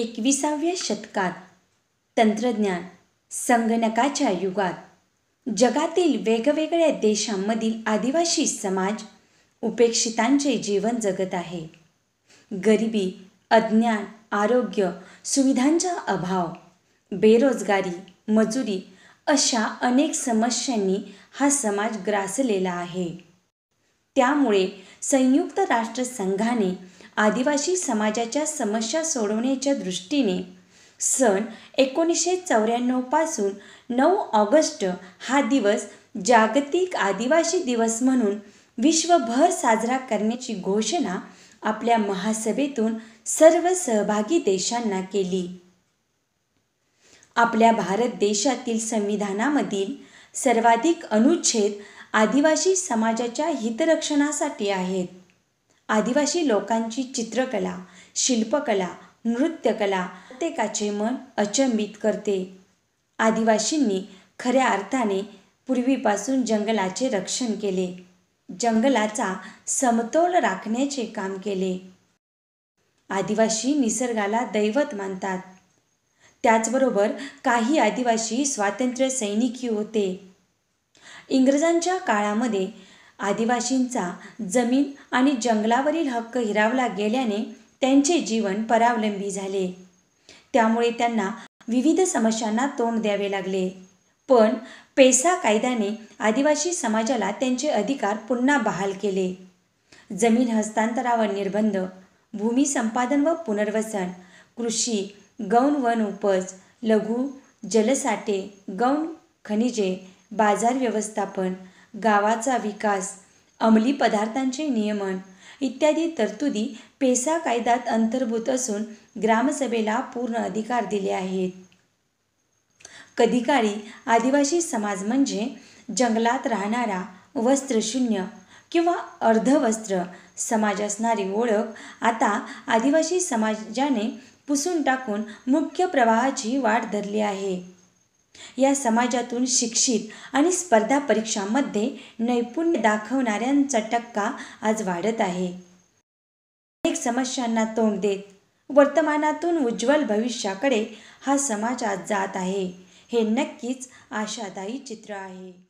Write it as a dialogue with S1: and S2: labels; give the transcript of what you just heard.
S1: एकविसाव्या शतकात तंत्रज्ञान संगणकाच्या युगात जगातील वेगवेगळ्या देशांमधील आदिवासी समाज उपेक्षितांचे जीवन जगत आहे गरिबी अज्ञान आरोग्य सुविधांचा अभाव बेरोजगारी मजुरी अशा अनेक समस्यांनी हा समाज ग्रासलेला आहे त्यामुळे संयुक्त राष्ट्रसंघाने आदिवासी समाजाच्या समस्या सोडवण्याच्या दृष्टीने सन एकोणीसशे चौऱ्याण्णवपासून नऊ ऑगस्ट हा दिवस जागतिक आदिवासी दिवस म्हणून विश्वभर साजरा करण्याची घोषणा आपल्या महासभेतून सर्व सहभागी देशांना केली आपल्या भारत देशातील संविधानामधील सर्वाधिक अनुच्छेद आदिवासी समाजाच्या हितरक्षणासाठी आहेत आदिवासी लोकांची चित्रकला शिल्पकला नृत्यकला प्रत्येकाचे मन अचंबित करते आदिवासींनी खऱ्या अर्थाने पूर्वीपासून जंगलाचे रक्षण केले जंगलाचा समतोल राखण्याचे काम केले आदिवासी निसर्गाला दैवत मानतात त्याचबरोबर काही आदिवासी स्वातंत्र्य सैनिकही होते इंग्रजांच्या काळामध्ये आदिवासींचा जमीन आणि जंगलावरील हक्क हिरावला गेल्याने त्यांचे जीवन परावलंबी झाले त्यामुळे त्यांना विविध समस्यांना तोंड द्यावे लागले पण पेसा कायद्याने आदिवासी समाजाला त्यांचे अधिकार पुन्हा बहाल केले जमीन हस्तांतरावर निर्बंध भूमी संपादन व पुनर्वसन कृषी गौण वन उपज लघु जलसाठे गौण खनिजे बाजार व्यवस्थापन गावाचा विकास अंमली पदार्थांचे नियमन इत्यादी तरतुदी पेसा कायद्यात अंतर्भूत असून ग्रामसभेला पूर्ण अधिकार दिले आहेत कधीकाळी आदिवासी समाज म्हणजे जंगलात राहणारा वस्त्रशून्य किंवा अर्धवस्त्र समाज असणारी ओळख आता आदिवासी समाजाने पुसून टाकून मुख्य प्रवाहाची वाट धरली आहे या समाजातून शिक्षित आणि स्पर्धा परीक्षांमध्ये नैपुण्य दाखवणाऱ्यांचा टक्का आज वाढत आहे अनेक समस्यांना तोंड देत वर्तमानातून उज्ज्वल भविष्याकडे हा समाज आज जात आहे हे नक्कीच आशादायी चित्र आहे